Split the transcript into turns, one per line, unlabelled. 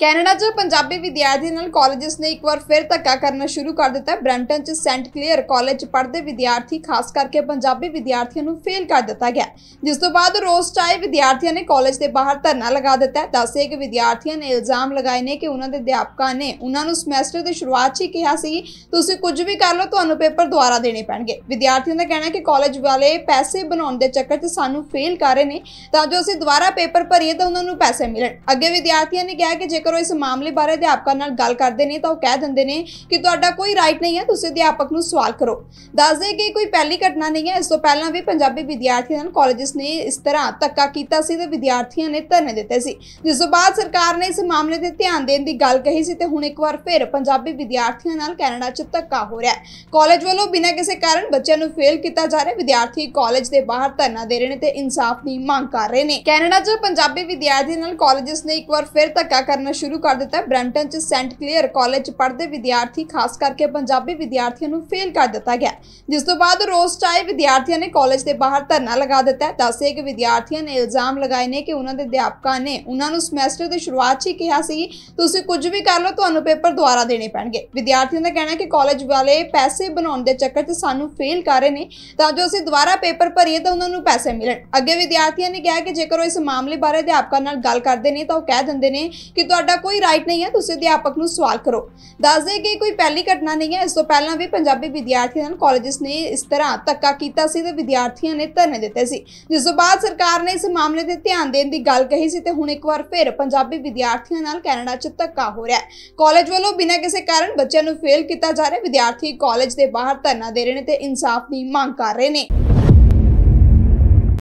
Canada 'ਚ ਪੰਜਾਬੀ ਵਿਦਿਆਰਥੀ ਨਾਲ ਕਾਲਜਸ ਨੇ ਇੱਕ ਵਾਰ ਫਿਰ ਧੱਕਾ ਕਰਨਾ ਸ਼ੁਰੂ ਕਰ ਦਿੱਤਾ ਹੈ ਬ੍ਰੈਂਟਨ 'ਚ ਸੈਂਟ ਕਲੀਅਰ ਕਾਲਜ ਪੜ੍ਹਦੇ ਵਿਦਿਆਰਥੀ ਖਾਸ ਕਰਕੇ ਪੰਜਾਬੀ ਵਿਦਿਆਰਥੀਆਂ ਨੂੰ ਫੇਲ ਕਰ ਦਿੱਤਾ ਗਿਆ ਜਿਸ ਤੋਂ ਬਾਅਦ ਰੋਸ ਚਾਏ ਵਿਦਿਆਰਥੀਆਂ ਨੇ ਕਾਲਜ ਦੇ ਬਾਹਰ ਧਰਨਾ ਲਗਾ ਦਿੱਤਾ ਹੈ ਦੱਸੇ ਕਿ ਵਿਦਿਆਰਥੀਆਂ ਨੇ ਇਲਜ਼ਾਮ ਲਗਾਏ ਨੇ ਕਿ ਉਹਨਾਂ ਦੇ ਅਧਿਆਪਕਾਂ ਨੇ ਉਹਨਾਂ ਨੂੰ ਸਮੈਸਟਰ ਦੀ ਸ਼ੁਰੂਆਤ 'ਚ ਹੀ ਕਿਹਾ ਸੀ ਤੁਸੀਂ ਕੁਝ ਵੀ ਕਰ ਲਓ ਤੁਹਾਨੂੰ ਪੇਪਰ ਦੁਬਾਰਾ ਦੇਣੇ ਪੈਣਗੇ ਵਿਦਿਆਰਥੀਆਂ ਦਾ ਕਹਿਣਾ ਹੈ ਕਿ ਕਾਲਜ ਵਾਲੇ ਪੈਸੇ ਬਣਾਉਣ ਦੇ ਚੱਕਰ 'ਚ ਸਾਨੂੰ ਫੇਲ ਕਰ ਰਹੇ ਨੇ ਤਾਂ ਜੋ ਅਸੀਂ ਦੁਬਾਰਾ ਪੇਪਰ ਭਰੀਏ ਤਾਂ ਉਹਨਾਂ ਨੂੰ ਪੈਸੇ ਮਿਲਣ ਅੱਗੇ ਵਿਦਿਆਰਥੀਆਂ ਨੇ ਕਿਹਾ ਕਿ ਜੇ ਕਰੋ ਇਸ ਮਾਮਲੇ ਬਾਰੇ ਅਧਿਆਪਕਾਂ ਨਾਲ ਗੱਲ ਕਰਦੇ ਨੇ ਤਾਂ ਉਹ ਕਹਿ ਦਿੰਦੇ ਨੇ ਕਿ ਤੁਹਾਡਾ ਕੋਈ ਰਾਈਟ ਨਹੀਂ ਹੈ ਤੁਸੀਂ ਅਧਿਆਪਕ ਨੂੰ ਸਵਾਲ ਕਰੋ ਦੱਸਦੇ ਕਿ ਕੋਈ ਪਹਿਲੀ ਘਟਨਾ ਨਹੀਂ ਹੈ ਇਸ ਤੋਂ ਪਹਿਲਾਂ ਵੀ ਪੰਜਾਬੀ ਵਿਦਿਆਰਥੀਆਂ ਨਾਲ ਕਾਲਜਸ ਨੇ ਇਸ ਤਰ੍ਹਾਂ ਧੱਕਾ ਕੀਤਾ ਸੀ ਤੇ ਵਿਦਿਆਰਥੀਆਂ ਨੇ ਧਰਨੇ ਦਿੱਤੇ ਸੀ ਜਿਸ ਤੋਂ ਬਾਅਦ ਸਰਕਾਰ ਨੇ ਇਸ ਮਾਮਲੇ ਤੇ ਧਿਆਨ ਦੇਣ ਦੀ ਗੱਲ ਕਹੀ ਸੀ ਤੇ ਹੁਣ ਇੱਕ ਵਾਰ ਫਿਰ ਪੰਜਾਬੀ ਵਿਦਿਆਰਥੀਆਂ ਨਾਲ ਕੈਨੇਡਾ 'ਚ ਧੱਕਾ ਹੋ ਰਿਹਾ ਹੈ ਕਾਲਜ ਵੱਲੋਂ ਬਿਨਾਂ ਕਿਸੇ ਕਾਰਨ ਬੱਚਿਆਂ ਨੂੰ ਫੇਲ ਕੀਤਾ ਜਾ ਰਿਹਾ ਵਿਦਿਆਰਥੀ ਕਾਲਜ ਦੇ ਬਾਹਰ ਧਰਨਾ ਦੇ ਰਹੇ ਨੇ ਤੇ ਇਨਸਾਫ ਦੀ ਮੰਗ ਕਰ ਰਹੇ ਨੇ ਕੈਨੇਡਾ 'ਚ ਪੰਜਾਬੀ ਵਿਦਿਆਰਥੀ ਨਾਲ ਕਾਲਜਸ ਨੇ ਇੱਕ ਵਾਰ ਫਿਰ ਧੱਕਾ ਕਰਨਾ ਸ਼ੁਰੂ ਕਰ ਦਿੱਤਾ ਹੈ ਬ੍ਰੈਂਟਨ 'ਚ ਸੈਂਟ ਕਲੀਅਰ ਕਾਲਜ 'ਚ ਪੜ੍ਹਦੇ ਵਿਦਿਆਰਥੀ ਖਾਸ ਕਰਕੇ ਪੰਜਾਬੀ ਵਿਦਿਆਰਥੀਆਂ ਨੂੰ ਫੇਲ ਕਰ ਦਿੱਤਾ ਗਿਆ ਜਿਸ ਤੋਂ ਬਾਅਦ ਰੋਸ ਚਾਏ ਵਿਦਿਆਰਥੀਆਂ ਨੇ ਕਾਲਜ ਦੇ ਬਾਹਰ ਧਰਨਾ ਲਗਾ ਦਿੱਤਾ ਦੱਸੇ ਕਿ ਵਿਦਿਆਰਥੀਆਂ ਨੇ ਇਲਜ਼ਾਮ ਲਗਾਏ ਨੇ ਕਿ ਉਹਨਾਂ ਦੇ ਅਧਿਆਪਕਾਂ ਨੇ ਉਹਨਾਂ ਨੂੰ ਸਮੈਸਟਰ ਦੀ ਸ਼ੁਰੂਆਤ 'ਚ ਹੀ ਕਿਹਾ ਸੀ ਤੁਸੀਂ ਕੁਝ ਵੀ ਕਰ ਲਓ ਤੁਹਾਨੂੰ ਪੇਪਰ ਦੁਬਾਰਾ ਦੇਣੇ ਪੈਣਗੇ ਵਿਦਿਆਰਥੀਆਂ ਦਾ ਕਹਿਣਾ ਹੈ ਕਿ ਕਾਲਜ ਵਾਲੇ ਪੈਸੇ ਬਣਾਉਣ ਦੇ ਚੱਕਰ 'ਚ ਸਾਨੂੰ ਫੇਲ ਕਰ ਰਹੇ ਨੇ ਤਾਂ ਜੋ ਅਸੀਂ ਦੁਬਾਰਾ ਪੇਪਰ ਭਰੀਏ ਤਾਂ ਉਹਨਾਂ ਨੂੰ ਪੈਸੇ ਮਿਲਣ ਅੱਗੇ ਵਿਦਿਆਰਥੀਆਂ ਨੇ ਕਿਹਾ ਕਿ ਜੇਕਰ ਉਹ ਇਸ ਮਾਮਲੇ ਬਾਰੇ ਅਧਿਆਪਕਾਂ ਨਾਲ ਗੱਲ ਕਰਦੇ ਨੇ ਤਾਂ ਉਹ ਕਹਿ ਦਿੰਦੇ ਨੇ ਕਿ ਤੁਹਾਡਾ ਤੁਹਾਡਾ ਕੋਈ ਰਾਈਟ ਨਹੀਂ ਹੈ ਤੁਸੀਂ ਅਧਿਆਪਕ ਨੂੰ ਸਵਾਲ ਕਰੋ ਦੱਸ ਦੇ ਕਿ ਕੋਈ ਪਹਿਲੀ ਘਟਨਾ ਨਹੀਂ ਹੈ ਇਸ ਤੋਂ ਪਹਿਲਾਂ ਵੀ ਪੰਜਾਬੀ ਵਿਦਿਆਰਥੀਆਂ ਨਾਲ ਕਾਲਜਸ ਨੇ ਇਸ ਤਰ੍ਹਾਂ ਤੱਕਾ ਕੀਤਾ ਸੀ ਤੇ ਵਿਦਿਆਰਥੀਆਂ ਨੇ ਧਰਨੇ ਦਿੱਤੇ ਸੀ ਜਿਸ ਤੋਂ ਬਾਅਦ ਸਰਕਾਰ ਨੇ ਇਸ ਮਾਮਲੇ ਤੇ ਧਿਆਨ ਦੇਣ ਦੀ ਗੱਲ ਕਹੀ ਸੀ ਤੇ ਹੁਣ ਇੱਕ ਵਾਰ ਫਿਰ ਪੰਜਾਬੀ ਵਿਦਿਆਰਥੀਆਂ ਨਾਲ ਕੈਨੇਡਾ 'ਚ ਧੱਕਾ ਹੋ ਰਿਹਾ ਹੈ ਕਾਲਜ ਵੱਲੋਂ ਬਿਨਾਂ ਕਿਸੇ ਕਾਰਨ ਬੱਚਿਆਂ ਨੂੰ ਫੇਲ ਕੀਤਾ ਜਾ ਰਿਹਾ ਵਿਦਿਆਰਥੀ ਕਾਲਜ ਦੇ ਬਾਹਰ ਧਰਨਾ ਦੇ ਰਹੇ ਨੇ ਤੇ ਇਨਸਾਫ ਦੀ ਮੰਗ ਕਰ ਰਹੇ ਨੇ